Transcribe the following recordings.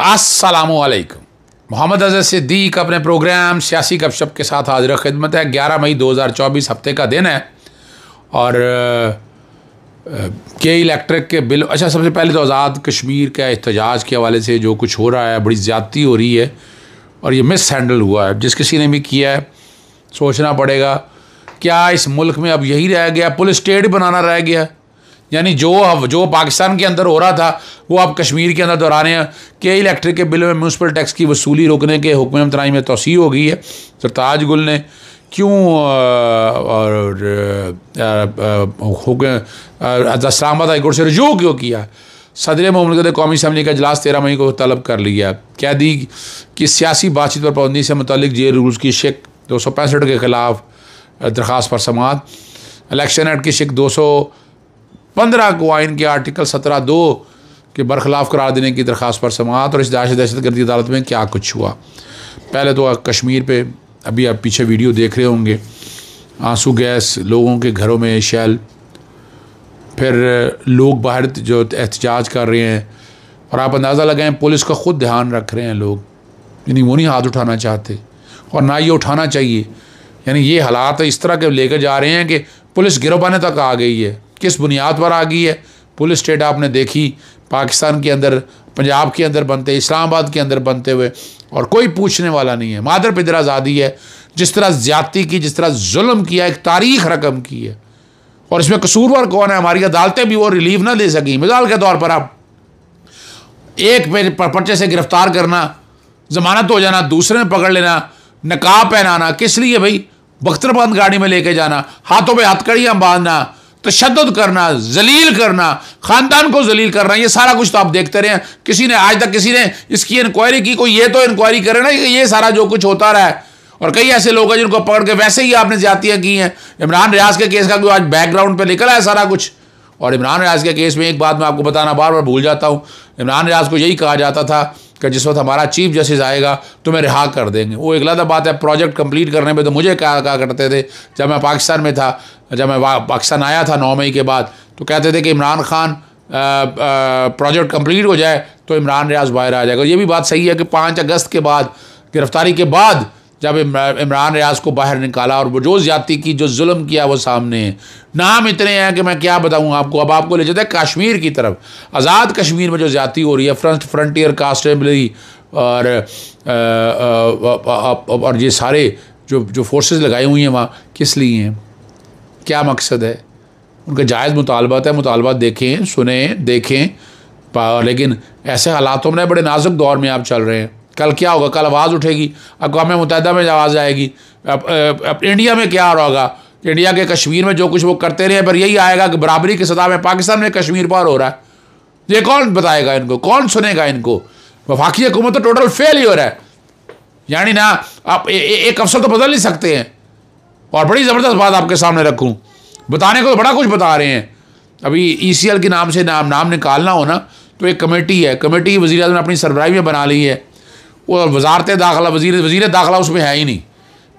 तो असलकुम मोहम्मद अजहर सिद्दीक अपने प्रोग्राम सियासी गपशप के साथ हाजिर खिदमत है 11 मई 2024 हफ्ते का दिन है और के इलेक्ट्रिक के बिल अच्छा सबसे पहले तो आज़ाद कश्मीर का एहतजाज के हवाले से जो कुछ हो रहा है बड़ी ज़्यादती हो रही है और ये मिस हैंडल हुआ है जिस किसी ने भी किया है सोचना पड़ेगा क्या इस मुल्क में अब यही रह गया पुलिस स्टेट बनाना रह गया यानी जो जो पाकिस्तान के अंदर हो रहा था वो अब कश्मीर के अंदर दोहरा रहे हैं कि इलेक्ट्रिक के बिल में म्यूनसिपल टैक्स की वसूली रोकने के हुक्म तनाई में तोसी हो गई है सरताज गुल ने क्यों और इस्लामाबाद हाईकोर्ट से रजू क्यों किया सदर ममलकत कौमी असम्बली का अजलास तेरह मई को तलब कर लिया कैदी की सियासी बातचीत पर पाबंदी से मुतलिक जे रूल्स की शिक दो सौ पैंसठ के खिलाफ दरख्वास्त पर समात इलेक्शन एक्ट की शिक दो सौ पंद्रह को आइन के आर्टिकल सत्रह दो के बरखिलाफ करार देने की दरख्वास्त पर समात और इस दहशत दहशत गर्दी अदालत में क्या कुछ हुआ पहले तो कश्मीर पर अभी आप पीछे वीडियो देख रहे होंगे आंसू गैस लोगों के घरों में शैल फिर लोग बाहर जो एहतजाज कर रहे हैं और आप अंदाज़ा लगाएं पुलिस का ख़ुद ध्यान रख रहे हैं लोग यानी वो नहीं हाथ उठाना चाहते और ना ये उठाना चाहिए यानी ये हालात इस तरह के लेकर जा रहे हैं कि पुलिस गिरफ्तारी तक आ गई है किस बुनियाद पर आ गई है पुलिस स्टेट आपने देखी पाकिस्तान के अंदर पंजाब के अंदर बनते इस्लामाबाद के अंदर बनते हुए और कोई पूछने वाला नहीं है मादर पिदर आज़ादी है जिस तरह ज्यादती की जिस तरह जुल्म किया एक तारीख रकम की है और इसमें कसूरवार कौन है हमारी अदालतें भी वो रिलीफ ना दे सकी मिसाल के तौर पर आप एक पर्चे से गिरफ्तार करना जमानत हो जाना दूसरे में पकड़ लेना नकाब पहनाना किस लिए भाई बख्तरबंद गाड़ी में लेके जाना हाथों पे हथकड़ियाँ बांधना तशद करना जलील करना ख़ानदान को जलील करना ये सारा कुछ तो आप देखते रहे हैं किसी ने आज तक किसी ने इसकी इंक्वायरी की कोई ये तो इंक्वायरी करे ना कि ये सारा जो कुछ होता रहा है और कई ऐसे लोग हैं जिनको पकड़ के वैसे ही आपने ज्यादतियाँ की हैं इमरान रियाज के केस का आज बैकग्राउंड पर निकला है सारा कुछ और इमरान रियाज के केस में एक बात मैं आपको बताना बार बार भूल जाता हूँ इमरान रियाज को यही कहा जाता था कि जिस वक्त हमारा चीफ जस्टिस आएगा तुम्हें रिहा कर देंगे वो एक अलग बात है प्रोजेक्ट कंप्लीट करने में तो मुझे क्या कहा करते थे जब मैं पाकिस्तान में था जब मैं पाकिस्तान आया था नौ मई के बाद तो कहते थे कि इमरान खान प्रोजेक्ट कंप्लीट हो जाए तो इमरान रियाज बाहर आ जाएगा ये भी बात सही है कि पाँच अगस्त के बाद गिरफ्तारी के बाद जब इमरान रियाज को बाहर निकाला और वो जो ज्यादा की जो जुल्म किया वो सामने है नाम इतने हैं कि मैं क्या बताऊँ आपको अब आपको ले जाते हैं कश्मीर की तरफ आज़ाद कश्मीर में जो ज्यादा हो रही है फ्रंट फ्रंटियर कास्टबली और और ये सारे जो जो फोर्सेज लगाई हुई हैं वहाँ किस लिए हैं क्या मकसद है उनका जायज़ मुतालबात है मुतालबात देखें सुने देखें लेकिन ऐसे हालातों में बड़े नाजुक दौर में आप चल रहे हैं कल क्या होगा कल आवाज़ उठेगी अकवा मुतहदा में आवाज़ आएगी अब, अब इंडिया में क्या होगा इंडिया के कश्मीर में जो कुछ वो करते रहे पर यही आएगा कि बराबरी की सतह में पाकिस्तान में कश्मीर पर हो रहा है ये कौन बताएगा इनको कौन सुनेगा इनको वफाकी हुकूमत तो टोटल फेल ही हो रहा है यानी ना आप ए, ए, एक अफसर तो बदल नहीं सकते हैं और बड़ी ज़बरदस्त बात आपके सामने रखूँ बताने को तो बड़ा कुछ बता रहे हैं अभी ई e के नाम से नाम नाम निकालना हो ना तो एक कमेटी है कमेटी वजी अजम ने अपनी सरबराही में बना ली है वो वजारत दाखिला वजीर वजीर दाखिला उसमें है ही नहीं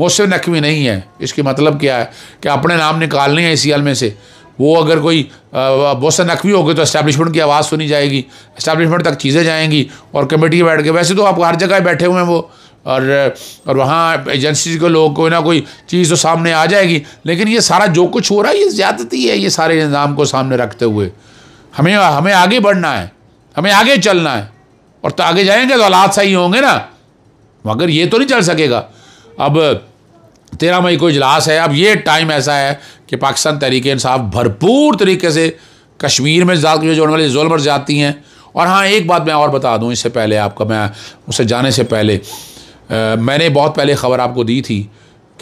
मौसम नकवी नहीं है इसके मतलब क्या है कि अपने नाम निकालने हैं सी में से वो अगर कोई बहुत नकवी होगी तो इस्टेब्लिशमेंट की आवाज़ सुनी जाएगी इस्टेब्लिशमेंट तक चीज़ें जाएंगी और कमेटी बैठ के वैसे तो आप हर जगह बैठे हुए हैं वो और और वहाँ एजेंसी के लोग कोई ना कोई चीज़ तो सामने आ जाएगी लेकिन ये सारा जो कुछ हो रहा है ये ज़्यादती है ये सारे निज़ाम को सामने रखते हुए हमें हमें आगे बढ़ना है हमें आगे चलना है और तो आगे जाएंगे तो हालात सही होंगे ना मगर ये तो नहीं चल सकेगा अब तेरह मई को इजलास है अब ये टाइम ऐसा है कि पाकिस्तान तहरीक इंसाफ भरपूर तरीके से कश्मीर में जो वाली जोलमर जाती हैं और हाँ एक बात मैं और बता दूँ इससे पहले आपका मैं उससे जाने से पहले आ, मैंने बहुत पहले ख़बर आपको दी थी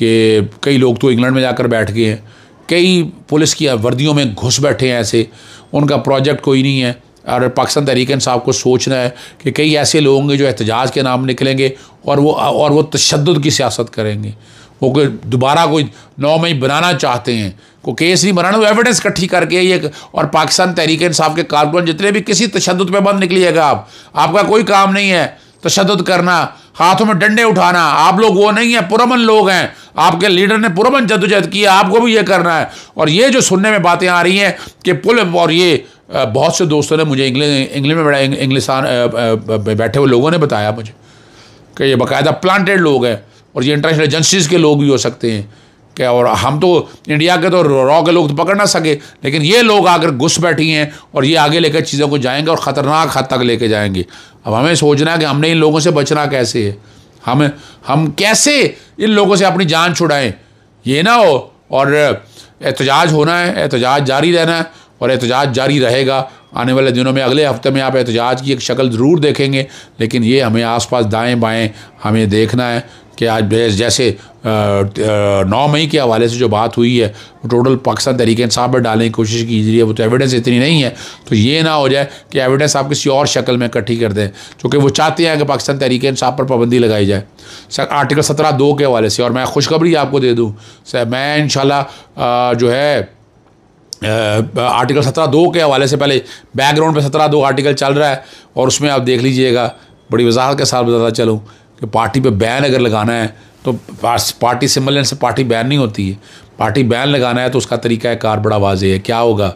कि कई लोग तो इंग्लैंड में जाकर बैठ गए हैं कई पुलिस की वर्दियों में घुस बैठे हैं ऐसे उनका प्रोजेक्ट कोई नहीं है और पाकिस्तान तहरीक साहब को सोचना है कि कई ऐसे लोग होंगे जो एहतजाज के नाम निकलेंगे और वो और वो तशद की सियासत करेंगे वो कोई दोबारा कोई नौ मई बनाना चाहते हैं को केस नहीं बनाना वो एविडेंस इकट्ठी करके ये और पाकिस्तान तहरीक साहब के कारकुन जितने भी किसी तशद पर बंद निकलिएगा आप आपका कोई काम नहीं है तशद करना हाथों में डंडे उठाना आप लोग वो नहीं है पुरमन लोग हैं आपके लीडर ने पुरमन जदोजहद किया आपको भी ये करना है और ये जो सुनने में बातें आ रही हैं कि पुल और ये बहुत से दोस्तों ने मुझे इंग्लैंड इंग्लैंड में बड़ा इंग्लिसान बैठे हुए लोगों ने बताया मुझे कि ये बाकायदा प्लांटेड लोग हैं और ये इंटरनेशनल एजेंसीज के लोग भी हो सकते हैं क्या और हम तो इंडिया के तो रॉ के लोग तो पकड़ ना सके लेकिन ये लोग आकर घुस बैठी हैं और ये आगे लेकर चीज़ों को जाएंगे और ख़तरनाक हद तक लेके जाएंगे अब हमें सोचना है कि हमने इन लोगों से बचना कैसे है हम हम कैसे इन लोगों से अपनी जान छुड़ाएं ये ना हो और एहतजाज होना है एहतजाज जारी रहना है और एहतजाज जारी रहेगा आने वाले दिनों में अगले हफ्ते में आप एहतजाज की एक शक्ल ज़रूर देखेंगे लेकिन ये हमें आसपास दाएं बाएं हमें देखना है कि आज जैसे नौ मई के हवाले से जो बात हुई है टोटल पाकिस्तान तरीके इंसाफ पर डालने की कोशिश की गई वो तो एविडेंस इतनी नहीं है तो ये ना हो जाए कि एविडेंस आप किसी और शक्ल में इकट्ठी कर दें क्योंकि वो चाहते हैं कि पाकिस्तान तरीके इंसाफ पर पाबंदी लगाई जाए सर आर्टिकल सत्रह दो के हवाले से और मैं खुशखबरी आपको दे दूँ सर मैं इन जो है आर्टिकल सत्रह दो के हवाले से पहले बैकग्राउंड पे सत्रह दो आर्टिकल चल रहा है और उसमें आप देख लीजिएगा बड़ी वजाहत के साथ बताता चलूँ कि पार्टी पे बैन अगर लगाना है तो पार्टी मिलने से पार्टी बैन नहीं होती है पार्टी बैन लगाना है तो उसका तरीका है कार बड़ा वाजह है क्या होगा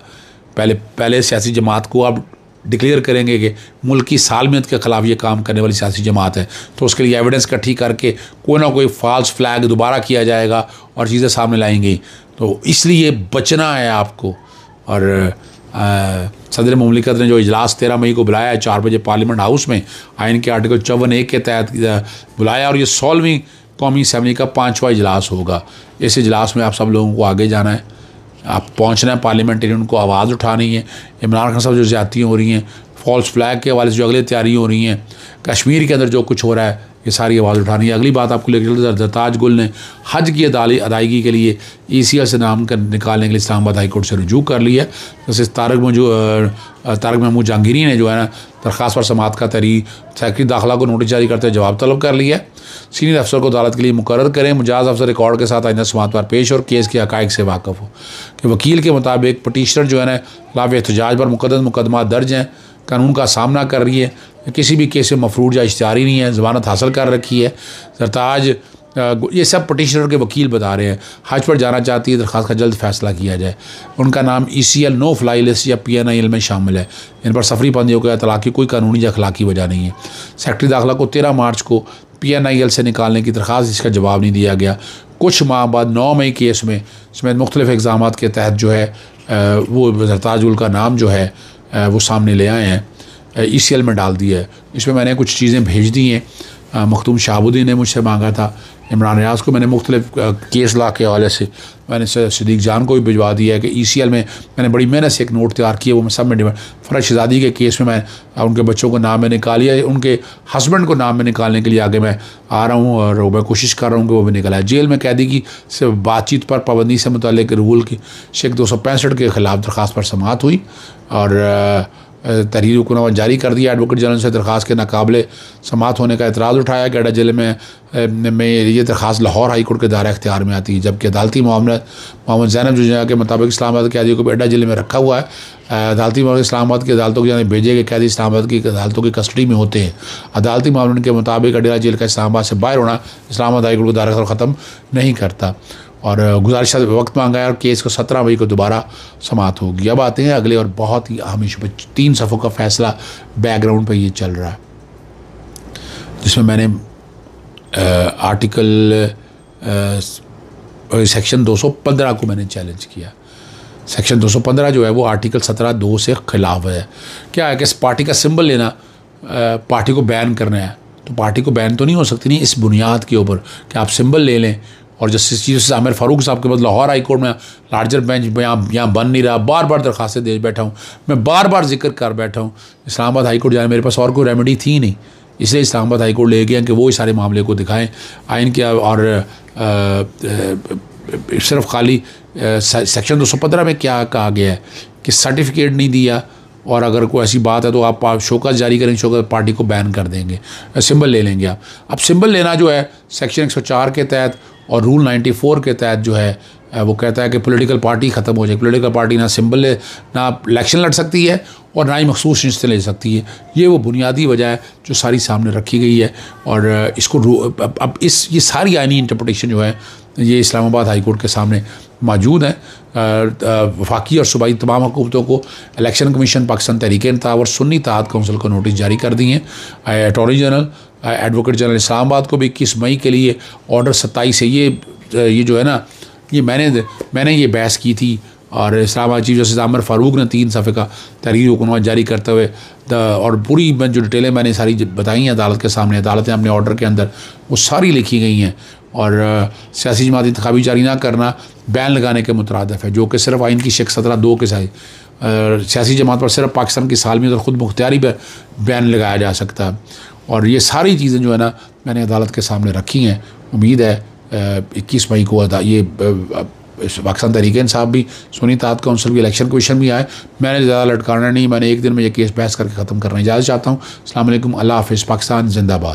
पहले पहले सियासी जमात को आप डिक्लेयर करेंगे कि मुल्क की सालमियत के ख़िलाफ़ ये काम करने वाली सियासी जमात है तो उसके लिए एविडेंस इकट्ठी करके कोई ना कोई फॉल्स फ्लैग दोबारा किया जाएगा और चीज़ें सामने लाएंगी तो इसलिए बचना है आपको और सदर ममलिकत ने जो इजलास तेरह मई को बुलाया है चार बजे पार्लियामेंट हाउस में आइन के आर्टिकल चौवन ए के तहत बुलाया और ये सोलहवीं कौमी असम्बली का पाँचवा इजलास होगा इस इजलास में आप सब लोगों को आगे जाना है आप पहुँचना है पार्लियामेंटेरियन उनको आवाज़ उठानी है इमरान खान साहब जो ज्यादतियाँ हो रही हैं फॉल्स फ्लैग के हवाले से जो अगले तैयारी हो रही हैं कश्मीर के अंदर जो कुछ हो रहा है ये सारी आवाज़ उठानी है अगली बात आपको लेकर चलते सरताज गुल ने हज की अदाली अदायगी के लिए ई सी एल से नाम कर निकालने के लिए इस्लामाबाद कोर्ट से रजू कर लिया जैसे तारक मजू तारक महमूद जहांगीरी ने जो है ना दरख्वास्त पर समात का तरी सेक्रेटरी दाखिला को नोटिस जारी करते हुए जवाब तलब कर लिया सीनियर अफसर को अदालत के लिए मुकर करें मुजाज अफसर रिकॉर्ड के साथ आइंदा समात पर पेश और केस के हकायक से वाकफ़ हो कि वकील के मुताबिक पटिशनर जो है ना खिलाफ एहतजाज पर मुकदस मुकदमा दर्ज हैं कानून का सामना कर रही है किसी भी केस में मफरूट या इश्तारी नहीं है जमानत हासिल कर रखी है सरताज ये सब पटिशनर के वकील बता रहे हैं हज पर जाना चाहती है दरख्वास्त का जल्द फैसला किया जाए उनका नाम E C L no fly list या पी एन आई एल में शामिल है इन पर सफरी पंदियों का तलाक की कोई कानूनी या अखलाकी वजह नहीं है सेक्रटरी दाखिला को तेरह मार्च को पी एन आई एल से निकालने की दरख्वास्त इसका जवाब नहीं दिया गया कुछ माह बाद नौ मई केस में समेत मुख्तलिफ एग्ज़ाम के तहत जो है वो सरताजुल का नाम जो है वो सामने ले आए हैं ई e में डाल दिया है इसमें मैंने कुछ चीज़ें भेज दी हैं मखदूम शहाबुद्दीन ने मुझसे मांगा था इमरान रियाज को मैंने मुख्तलिफ केस ला के हवाले से मैंने सदीक जान को भी भिजवा दिया है कि ई सी एल में मैंने बड़ी मेहनत से एक नोट तैयार किया वो मैं सब में डिमांड फरज शहजादी के केस में मैं उनके बच्चों को नाम में निकाल लिया उनके हस्बैंड को नाम में निकालने के लिए आगे मैं आ रहा हूँ और मैं कोशिश कर रहा हूँ कि वो भी निकल आए जेल में कैदी की सिर्फ बातचीत पर पाबंदी से मुतल रूल की शेख दो सौ पैंसठ के खिलाफ दरख्वास्त पर समात हुई और तहरीर हुक्मनामा जारी कर दिया एडवोकेट जनरल से दरख्वास्त के नाकबले समात होने का एतराज़ उठाया गया जिले में में ये दरख्वास्त लाहौर हाई कोर्ट के दायरा अख्तियार में आती है जबकि अदालती मामले मोहम्मद जैनब जुजा के मुताबिक इस्लामाबाद कैदी को भी अड्डा जिले में रखा हुआ है अदालती मामले इस्लामाबाद की अदालतों के जाने भेजे गए कैदी इस्लामाबाद की अदालतों की कस्टडी में होते हैं अदालती मामले के मुताबिक अडेला जेल का इस्लामाबाद से बाहर होना इस्लामाबाद हाई कोर्ट को दायरा ख़त्म नहीं करता और गुजारिश वक्त मांगा है और केस को सत्रह मई को दोबारा समाप्त होगी अब आते हैं अगले और बहुत ही अहम इशू पर तीन सफ़ों का फैसला बैकग्राउंड पर ये चल रहा है जिसमें मैंने आर्टिकल सेक्शन 215 को मैंने चैलेंज किया सेक्शन 215 जो है वो आर्टिकल 17 दो से ख़िलाफ़ है क्या है कि इस पार्टी का सिंबल लेना पार्टी को बैन करना है तो पार्टी को बैन तो नहीं हो सकती नहीं इस बुनियाद के ऊपर कि आप सिंबल ले लें और जस्टिस चीफ आमिर फारूक साहब के बाद लाहौर हाई कोर्ट में लार्जर बेंच यहाँ यहाँ बन नहीं रहा बार बार दरखास्तें दे बैठा हूँ मैं बार बार जिक्र कर बैठा हूँ इस्लामाबाद हाई कोर्ट जाने मेरे पास और कोई रेमेडी थी नहीं इसलिए इस्लामाबाद हाई कोर्ट ले गया कि वो इस सारे मामले को दिखाएं आइन के और सिर्फ खाली सेक्शन दो सौ पंद्रह में क्या कहा गया है कि सर्टिफिकेट नहीं दिया और अगर कोई ऐसी बात है तो आप शोकत जारी करें शोकत पार्टी को बैन कर देंगे सिंबल ले लेंगे आप अब सिंबल लेना जो है सेक्शन 104 के तहत और रूल 94 के तहत जो है वो कहता है कि पॉलिटिकल पार्टी ख़त्म हो जाए पॉलिटिकल पार्टी ना सिंबल ना इलेक्शन लड़ सकती है और ना ही मखसूस रिश्ते ले सकती है ये वो बुनियादी वजह है जो सारी सामने रखी गई है और इसको अब, इस ये सारी आइनी इंटरप्रटेशन जो है ये इस्लामाबाद हाई कोर्ट के सामने मौजूद हैं वफाकी और सूबाई तमाम हुकूमतों को इलेक्शन कमीशन पाकिस्तान तहरीक और सुन्नी तहत कौंसिल को नोटिस जारी कर दिए हैं attorney general advocate general Islamabad को भी इक्कीस मई के लिए ऑर्डर सत्ताईस है ये ये जो है ना ये मैंने मैंने ये बहस की थी और इस्लामाबाद चीफ जस्टिस आमर फारूक ने तीन सफ़े का तहरीर हुक्म जारी करते हुए और पूरी जो डिटेलें मैंने सारी बताई हैं अदालत के सामने अदालतें अपने ऑर्डर के अंदर वो सारी लिखी गई हैं और सियासी जमात इंतबी जारी ना करना बैन लगाने के मुतरदफ है जो कि सिर्फ आइन की शेख सत्रह दो के साथ सियासी जमात पर सिर्फ पाकिस्तान की सालमियत और ख़ुद मुख्तियारी पर बैन लगाया जा सकता है और ये सारी चीज़ें जो है ना मैंने अदालत के सामने रखी हैं उम्मीद है इक्कीस मई को अदा ये पाकिस्तान तहरीक साहब भी सुनी ताद काउंसिल भी इलेक्शन कमीशन भी आए मैंने ज़्यादा लटकाना नहीं मैंने एक दिन में ये केस बहस करके ख़त्म करना इजाज़त चाहता हूँ अल्लाम अल्लाह हाफ़ पाकिस्तान जिंदाबाद